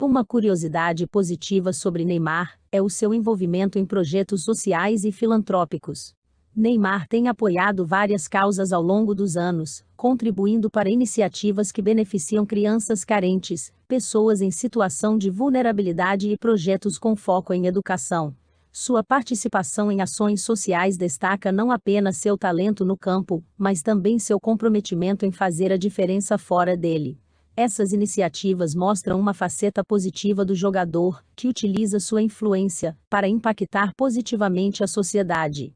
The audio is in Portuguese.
Uma curiosidade positiva sobre Neymar é o seu envolvimento em projetos sociais e filantrópicos. Neymar tem apoiado várias causas ao longo dos anos, contribuindo para iniciativas que beneficiam crianças carentes, pessoas em situação de vulnerabilidade e projetos com foco em educação. Sua participação em ações sociais destaca não apenas seu talento no campo, mas também seu comprometimento em fazer a diferença fora dele. Essas iniciativas mostram uma faceta positiva do jogador, que utiliza sua influência para impactar positivamente a sociedade.